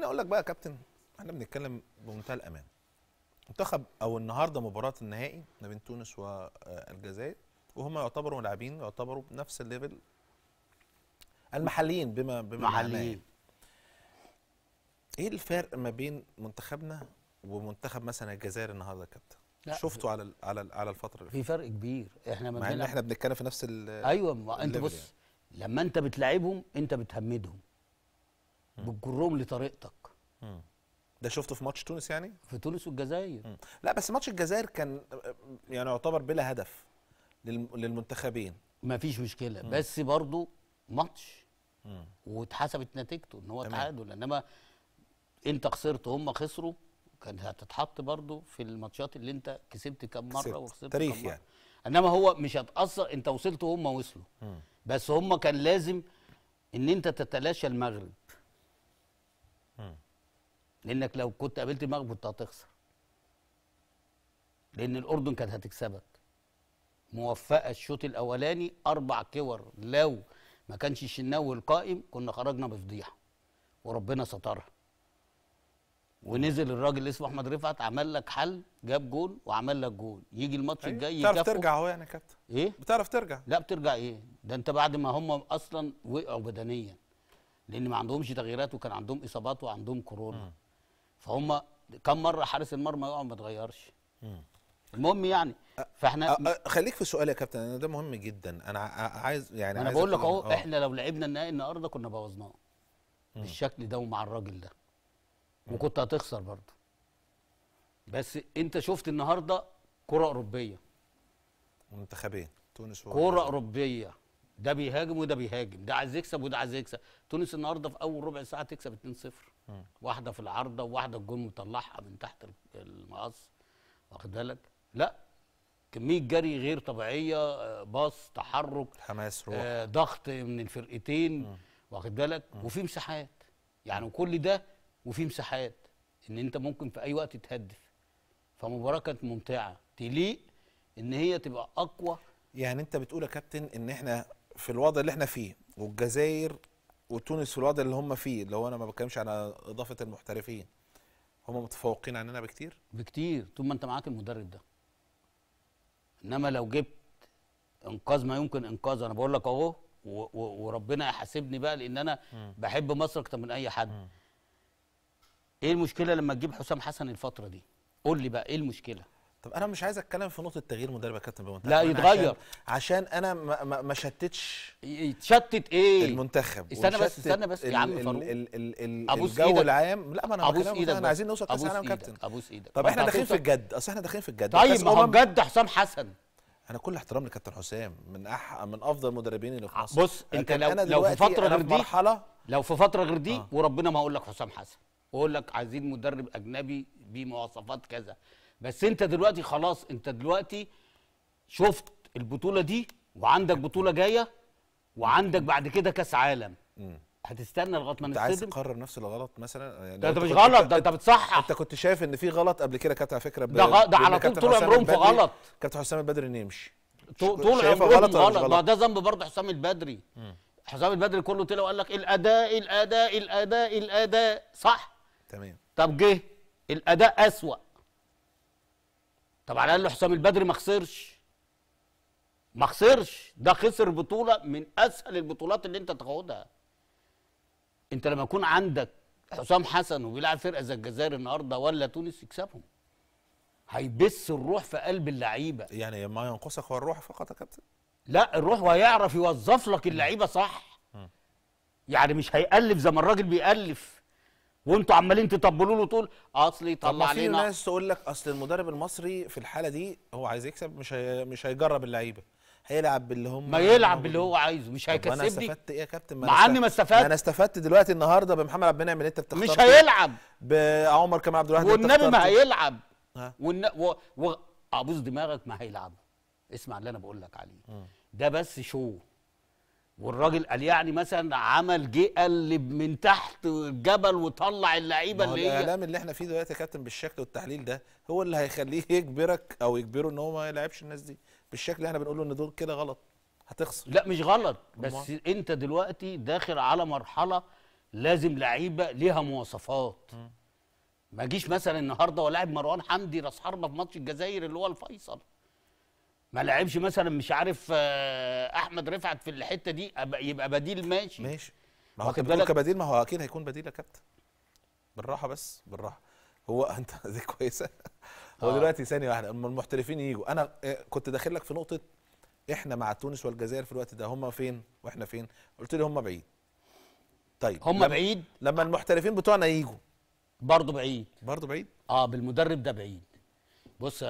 خليني اقول لك بقى يا كابتن احنا بنتكلم بمنتهى الامان منتخب او النهارده مباراه النهائي ما بين تونس والجزائر آه، وهم يعتبروا لاعبين يعتبروا بنفس الليفل المحليين بما بما يعني. محليين ايه الفرق ما بين منتخبنا ومنتخب مثلا الجزائر النهارده يا كابتن شفته على على على الفتره اللي في فرق كبير احنا ما احنا بنتكلم في نفس ال ايوه ما انت بص يعني. لما انت بتلاعبهم انت بتهمدهم بتجرهم لطريقتك ده شفته في ماتش تونس يعني في تونس والجزائر لا بس ماتش الجزائر كان يعني يعتبر بلا هدف للمنتخبين مفيش مشكله بس برضو ماتش واتحسبت نتيجته ان هو تعادل انما انت خسرت هم خسروا كان هتتحط برضو في الماتشات اللي انت كسبت كم مره كسبت. وخسرت تاريخ كم مرة. يعني انما هو مش هتاثر انت وصلت وهم وصلوا م. بس هم كان لازم ان انت تتلاشى المغرب لانك لو كنت قابلت المغرب كنت هتخسر لان الاردن كانت هتكسبك موفقه الشوط الاولاني اربع كور لو ما كانش الشناوي القائم كنا خرجنا بفضيحه وربنا سترها ونزل الراجل اللي اسمه احمد رفعت عمل لك حل جاب جول وعمل لك جول يجي الماتش أيه. الجاي بتعرف ترجع اهو يعني يا كابتن ايه بتعرف ترجع لا بترجع ايه ده انت بعد ما هم اصلا وقعوا بدنيا لان ما عندهمش تغييرات وكان عندهم اصابات وعندهم كورونا فهم كم مره حارس المرمى يقع ما تغيرش المهم يعني فاحنا خليك في السؤال يا كابتن ده مهم جدا انا عايز يعني انا بقول لك اهو آه. احنا لو لعبنا النهائي النهارده كنا بوظناه بالشكل ده ومع الراجل ده وكنت هتخسر برضه بس انت شفت النهارده كره اوروبيه منتخبين تونس كره اوروبيه ده بيهاجم وده بيهاجم ده عايز يكسب وده عايز يكسب تونس النهارده في اول ربع ساعه تكسب 2-0 واحده في العارضه وواحده الجون مطلعها من تحت المقص واخد بالك لا كميه جري غير طبيعيه آه، باص تحرك حماس روح آه ضغط من الفرقتين واخد بالك وفي مساحات يعني كل ده وفي مساحات ان انت ممكن في اي وقت تهدف فمباراه كانت ممتعه تليق ان هي تبقى اقوى يعني انت بتقول يا كابتن ان احنا في الوضع اللي احنا فيه والجزائر وتونس في الوضع اللي هم فيه اللي هو انا ما بتكلمش على اضافه المحترفين هم متفوقين عننا بكتير بكتير طول ما انت معاك المدرب ده انما لو جبت انقاذ ما يمكن انقاذه انا بقول لك اهو وربنا يحاسبني بقى لان انا بحب مصر اكتر من اي حد ايه المشكله لما تجيب حسام حسن الفتره دي قول لي بقى ايه المشكله طب انا مش عايز اتكلم في نقطه تغيير مدرب يا كابتن بمنتخب لا يتغير عشان, عشان انا ما, ما شتتش يتشتت ايه المنتخب استنى بس استنى بس يا عم فاروق الجو العام لا ما انا ابوس ايدك احنا عايزين نوصل كاس العالم كابتن ابوس ايدك طب احنا داخلين في الجد اصل احنا داخلين في الجد طيب ما هو الجد حسام حسن انا كل احترام لكابتن حسام من أح... من افضل المدربين اللي في آه، مصر بص انت لو, لو في فتره غير دي لو في فتره آه. غير دي وربنا ما اقول لك حسام حسن واقول لك عايزين مدرب اجنبي بمواصفات كذا بس انت دلوقتي خلاص انت دلوقتي شفت البطوله دي وعندك بطوله جايه وعندك بعد كده كاس عالم هتستنى لغايه ما نستلم عايز تقرر نفس الغلط مثلا يعني ده, ده مش غلط ده انت بتصحح انت كنت شايف ان في غلط قبل كده كانت على فكره ب... ده ده على طول طول عمرهم في غلط كابتن حسام البدري انه يمشي طول عمرهم غلط, غلط. غلط. ده ذنب برضه حسام البدري مم. حسام البدري كله طلع وقال لك الاداء الاداء الاداء الاداء صح تمام طب جه الاداء اسوأ طب على الاقل حسام البدري ما خسرش ما خسرش ده خسر بطوله من اسهل البطولات اللي انت تاخدها انت لما يكون عندك حسام حسن وبيلعب فرقه زي الجزائر النهارده ولا تونس يكسبهم هيبث الروح في قلب اللعيبه يعني ما ينقصك هو الروح فقط يا كابتن لا الروح وهيعرف يوظف لك اللعيبه صح يعني مش هيألف زي ما الراجل بيألف وانتوا عمالين تطبلوا له طول اصل طلع علينا في ناس تقول لك اصل المدرب المصري في الحاله دي هو عايز يكسب مش هي... مش هيجرب اللعيبه هيلعب باللي هم ما يلعب باللي هو عايزه مش هيكسبني انا استفدت ايه يا كابتن مع اني ما استفدت انا استفدت دلوقتي النهارده بمحمد عبد المنعم اللي انت بتختار مش هيلعب بعمر كمال عبد الواحد والنبي ما هيلعب والن... و... و... ابوظ دماغك ما هيلعب اسمع اللي انا بقول لك عليه ده بس شو والراجل قال يعني مثلا عمل جه قلب من تحت الجبل وطلع اللعيبه اللي هي الاعلام اللي احنا فيه دلوقتي يا كابتن بالشكل والتحليل ده هو اللي هيخليه يجبرك او يجبره ان هو ما يلعبش الناس دي بالشكل اللي احنا بنقوله ان دول كده غلط هتخسر لا مش غلط بس مم. انت دلوقتي داخل على مرحله لازم لعيبه ليها مواصفات ما جيش مثلا النهارده ولاعب مروان حمدي راس حربه في ماتش الجزائر اللي هو الفيصل ما لعبش مثلا مش عارف آه، احمد رفعت في الحته دي يبقى بديل ماشي ماشي ما هو كان كبديل ما هو اكيد هيكون بديل يا كابتن بالراحه بس بالراحه هو انت دي كويسه هو آه. دلوقتي ثانيه واحده اما المحترفين يجوا انا آه، كنت داخل لك في نقطه احنا مع تونس والجزائر في الوقت ده هم فين واحنا فين قلت لي هم بعيد طيب هم لما بعيد لما المحترفين بتوعنا يجوا برضه بعيد برضه بعيد اه بالمدرب ده بعيد بص